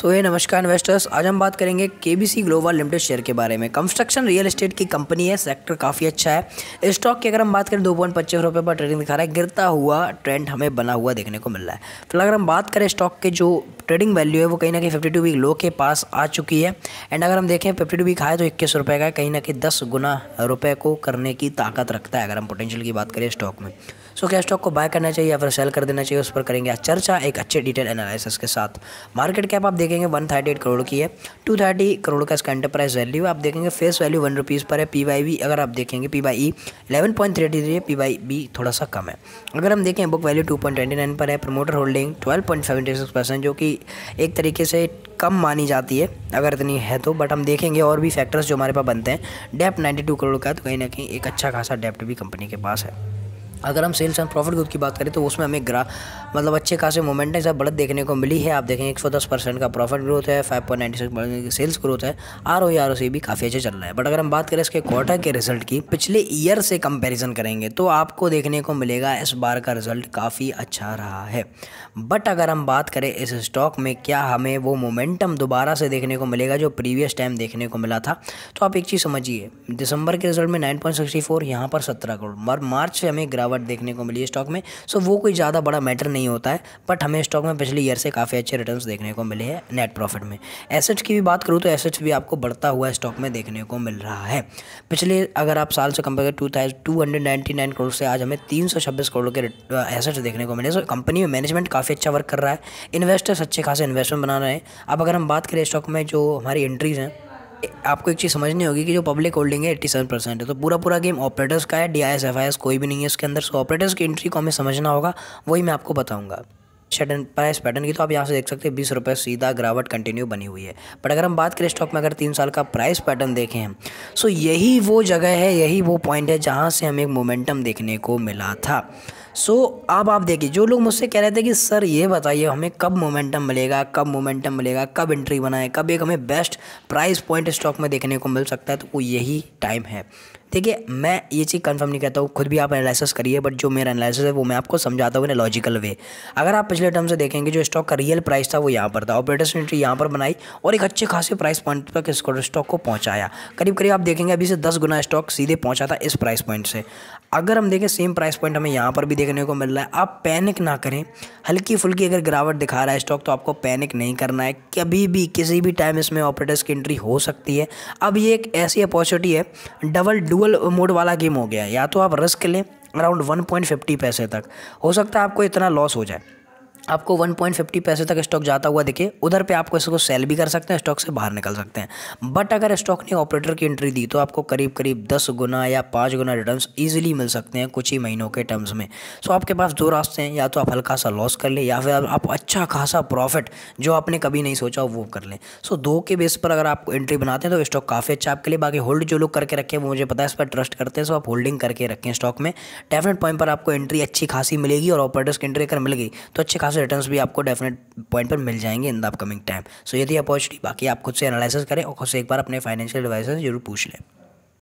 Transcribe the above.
सो so, नमस्कार investors आज हम बात करेंगे K B C global limited share के बारे में कंस्ट्रक्शन रियल एस्टेट की कंपनी है सेक्टर काफ़ी अच्छा है स्टॉक की अगर हम बात करें दो पॉइंट पच्चीस रुपये पर ट्रेडिंग दिखा रहा है गिरता हुआ ट्रेंड हमें बना हुआ देखने को मिल रहा है फिलहाल अगर हम बात करें स्टॉक के जो ट्रेडिंग वैल्यू है वो कहीं ना कहीं फिफ्टी टू वीक लो के पास आ चुकी है एंड अगर हम देखें फिफ्टी टू वीक हाई तो इक्कीस रुपये का कहीं ना कहीं दस गुना रुपये को करने की ताकत रखता है अगर हम पोटेंशियल की बात करें स्टॉक में सो क्या स्टॉक को बाय करना चाहिए या फिर सेल कर देना चाहिए उस पर करेंगे चर्चा एक अच्छे डिटेल एनालिसिस के साथ मार्केट कैप आप देखेंगे वन थर्टी एट करोड़ की है टू थर्टी करोड़ का इसका एंटरप्राइज वैल्यू आप देखेंगे फेस वैल्यू वन रुपीज़ पर है पी वाई वी अगर आप देखेंगे P by E eleven point three three है पी वाई बी थोड़ा सा कम है अगर हम देखें book value two point twenty nine पर है promoter holding twelve point seventy six percent जो कि एक तरीके से कम मानी जाती है अगर इतनी है तो बट हम देखेंगे और भी फैक्टर्स जो हमारे पास बनते हैं डेप्ट नाइन्टी टू करोड़ का तो कहीं ना कहीं एक अच्छा खासा डेप्ट भी कंपनी के पास है अगर हम सेल्स एंड प्रॉफिट ग्रोथ की बात करें तो उसमें हमें ग्रा मतलब अच्छे खासे मोमेंट है बढ़त देखने को मिली है आप देखें 110 परसेंट का प्रॉफिट ग्रोथ है 5.96 परसेंट की सेल्स ग्रोथ है आर ओ आर ओ भी काफ़ी अच्छा चल रहा है बट अगर हम बात करें इसके क्वार्टर के रिजल्ट की पिछले ईयर से कंपेरिजन करेंगे तो आपको देखने को मिलेगा इस बार का रिजल्ट काफ़ी अच्छा रहा है बट अगर हम बात करें इस स्टॉक में क्या हमें वो मोमेंटम दोबारा से देखने को मिलेगा जो प्रीवियस टाइम देखने को मिला था तो आप एक चीज़ समझिए दिसंबर के रिजल्ट में नाइन पॉइंट सिक्सटी फोर यहाँ पर सत्रह करोड़ मार्च से हमें ग्राफ गिरावट देखने को मिली है स्टॉक में सो वो कोई ज़्यादा बड़ा मैटर नहीं होता है बट हमें स्टॉक में पिछले ईयर से काफ़ी अच्छे रिटर्न देखने को मिले हैं नेट प्रॉफिट में एसेट्स की भी बात करूँ तो एसेट्स भी आपको बढ़ता हुआ स्टॉक में देखने को मिल रहा है पिछले अगर आप साल से compare to two hundred ninety nine crore से आज हमें तीन सौ छब्बीस करोड़ के एसेट्स देखने को मिले सो कंपनी में मैनेजमेंट काफ़ी अच्छा वर्क कर रहा है इन्वेस्टर्स अच्छे खासे इन्वेस्टमेंट बना रहे हैं अब अगर हम बात करें स्टॉक में जो हमारी एंट्रीज़ हैं आपको एक चीज़ समझनी होगी कि जो पब्लिक होल्डिंग है एट्टी सेवन परसेंट है तो पूरा पूरा गेम ऑपरेटर्स का है D I S F I S कोई भी नहीं है उसके अंदर सो ऑपरेटर्स की एंट्री को हमें समझना होगा वही मैं आपको बताऊँगा शटन प्राइस पैटर्न की तो आप यहाँ से देख सकते हैं बीस रुपये सीधा गिरावट कंटिन्यू बनी हुई है बट अगर हम बात करें स्टॉक में अगर तीन साल का प्राइस पैटर्न देखें हम सो यही वो जगह है यही वो पॉइंट है जहाँ से हमें एक मोमेंटम देखने को मिला था सो so, अब आप देखिए जो लोग मुझसे कह रहे थे कि सर ये बताइए हमें कब मोमेंटम मिलेगा कब मोमेंटम मिलेगा कब एंट्री बनाए कब एक हमें बेस्ट प्राइस पॉइंट स्टॉक में देखने को मिल सकता है तो वो यही टाइम है देखिए मैं ये चीज़ कंफर्म नहीं कहता हूँ खुद भी आप एनालिसिस करिए बट जो मेरा एनालिसिस है वो मैं आपको समझाता हूँ इन लॉजिकल वे अगर आप पिछले टर्म से देखेंगे जो स्टॉक का रियल प्राइस था वो यहाँ पर था ऑपरेटर्स ने एंट्री यहाँ पर बनाई और एक अच्छे खासे प्राइस पॉइंट तक इस स्टॉक को पहुँचाया करीब करीब आप देखेंगे अभी से दस गुना स्टॉक सीधे पहुँचा था इस प्राइस पॉइंट से अगर हम देखें सेम प्राइस पॉइंट हमें यहाँ पर भी देखने को मिल रहा है आप पैनिक ना करें हल्की फुल्की अगर गिरावट दिखा रहा है स्टॉक तो आपको पैनिक नहीं करना है कभी भी किसी भी टाइम इसमें ऑपरेटर्स की एंट्री हो सकती है अब ये एक ऐसी अपॉर्चुनिटी है डबल डू डुअल मोड वाला गेम हो गया है या तो आप रस्क लें अराउंड वन पॉइंट फिफ्टी पैसे तक हो सकता है आपको इतना लॉस हो जाए आपको 1.50 पैसे तक स्टॉक जाता हुआ दिखे उधर पे आपको इसको सेल भी कर सकते हैं स्टॉक से बाहर निकल सकते हैं बट अगर स्टॉक ने ऑपरेटर की एंट्री दी तो आपको करीब करीब दस गुना या पाँच गुना रिटर्न्स ईजिली मिल सकते हैं कुछ ही महीनों के टर्म्स में सो आपके पास दो रास्ते हैं या तो आप हल्का सा लॉस कर लें या फिर आप अच्छा खासा प्रॉफिट जो आपने कभी नहीं सोचा वो कर लें सो दो के बेस पर अगर आप एंट्री बनाते हैं तो स्टॉक काफ़ी अच्छा आपके लिए बाकी होल्ड जो लोग करके रखें वो मुझे पता है इस पर ट्रस्ट करते हैं सो आप होल्डिंग करके रखें स्टॉक में डेफिनेट पॉइंट पर आपको एंट्री अच्छी खासी मिलेगी और ऑपरेटर्स की एंट्री अगर मिल गई तो अच्छे खासे रिटर्न भी आपको डेफिनेट पॉइंट पर मिल जाएंगे in the upcoming time so यदि अपॉर्चुनिटी बाकी आप खुद से एनालिसिस करें और खुद से एक बार अपने फाइनेंशियल एडवाइजर जरूर पूछ लें